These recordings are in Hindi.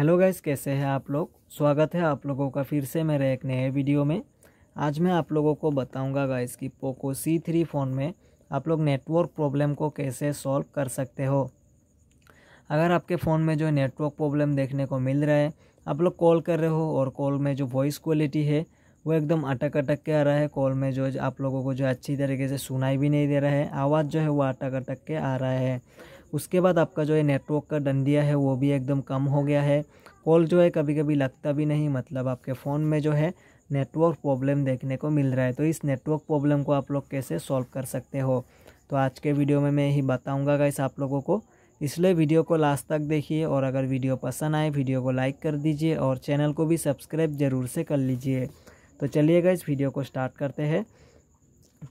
हेलो गाइस कैसे हैं आप लोग स्वागत है आप लोगों का फिर से मेरे एक नए वीडियो में आज मैं आप लोगों को बताऊंगा गाइस कि पोको सी थ्री फ़ोन में आप लोग नेटवर्क प्रॉब्लम को कैसे सॉल्व कर सकते हो अगर आपके फ़ोन में जो नेटवर्क प्रॉब्लम देखने को मिल रहा है आप लोग कॉल कर रहे हो और कॉल में जो वॉइस क्वालिटी है वो एकदम अटक अटक के आ रहा है कॉल में जो आप लोगों को जो अच्छी तरीके से सुनाई भी नहीं दे रहा है आवाज़ जो है वो अटक अटक के आ रहा है उसके बाद आपका जो है नेटवर्क का डंडिया है वो भी एकदम कम हो गया है कॉल जो है कभी कभी लगता भी नहीं मतलब आपके फ़ोन में जो है नेटवर्क प्रॉब्लम देखने को मिल रहा है तो इस नेटवर्क प्रॉब्लम को आप लोग कैसे सॉल्व कर सकते हो तो आज के वीडियो में मैं यही बताऊँगा गाइस आप लोगों को इसलिए वीडियो को लास्ट तक देखिए और अगर वीडियो पसंद आए वीडियो को लाइक कर दीजिए और चैनल को भी सब्सक्राइब ज़रूर से कर लीजिए तो चलिए गाइस वीडियो को स्टार्ट करते हैं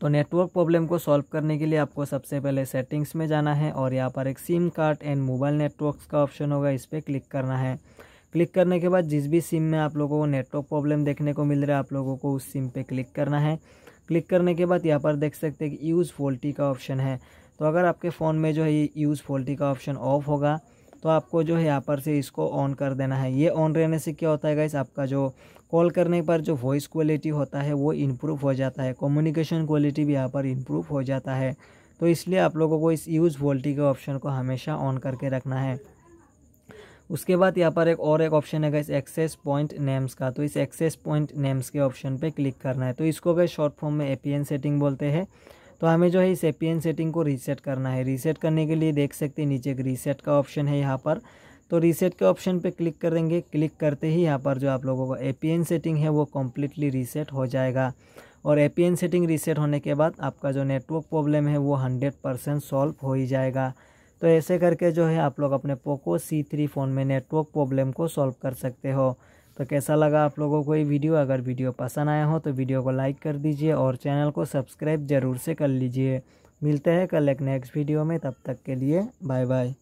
तो नेटवर्क प्रॉब्लम को सॉल्व करने के लिए आपको सबसे पहले सेटिंग्स में जाना है और यहाँ पर एक SIM card and mobile networks का ऑप्शन होगा इस पर क्लिक करना है क्लिक करने के बाद जिस भी सिम में आप लोगों को नेटवर्क प्रॉब्लम देखने को मिल रहा है आप लोगों को उस सिम पे क्लिक करना है क्लिक करने के बाद यहाँ पर देख सकते हैं कि यूज़ फोल्टी का ऑप्शन है तो अगर आपके फ़ोन में जो है ये यूज़ फोल्टी का ऑप्शन ऑफ होगा तो आपको जो है यहाँ पर से इसको ऑन कर देना है ये ऑन रहने से क्या होता है गाइस आपका जो कॉल करने पर जो वॉइस क्वालिटी होता है वो इम्प्रूव हो जाता है कम्युनिकेशन क्वालिटी भी यहाँ पर इम्प्रूव हो जाता है तो इसलिए आप लोगों को इस यूज़ वोल्टी के ऑप्शन को हमेशा ऑन करके रखना है उसके बाद यहाँ पर एक और एक ऑप्शन है गाइस एक्सेस पॉइंट नेम्स का तो इस एक्सेस पॉइंट नेम्स के ऑप्शन पे क्लिक करना है तो इसको गए शॉर्ट फॉर्म में एपीएन सेटिंग बोलते हैं तो हमें जो है इस एपीएन सेटिंग को रीसेट करना है रीसेट करने के लिए देख सकते हैं नीचे एक रीसेट का ऑप्शन है यहाँ पर तो रीसेट के ऑप्शन पे क्लिक करेंगे क्लिक करते ही यहाँ पर जो आप लोगों का एपीएन सेटिंग है वो कम्प्लीटली रीसेट हो जाएगा और एपीएन सेटिंग रीसेट होने के बाद आपका जो नेटवर्क प्रॉब्लम है वो हंड्रेड परसेंट सॉल्व हो ही जाएगा तो ऐसे करके जो है आप लोग अपने पोको सी थ्री फ़ोन में नेटवर्क प्रॉब्लम को सॉल्व कर सकते हो तो कैसा लगा आप लोगों को ये वीडियो अगर वीडियो पसंद आया हो तो वीडियो को लाइक कर दीजिए और चैनल को सब्सक्राइब ज़रूर से कर लीजिए मिलते हैं कल एक नेक्स्ट वीडियो में तब तक के लिए बाय बाय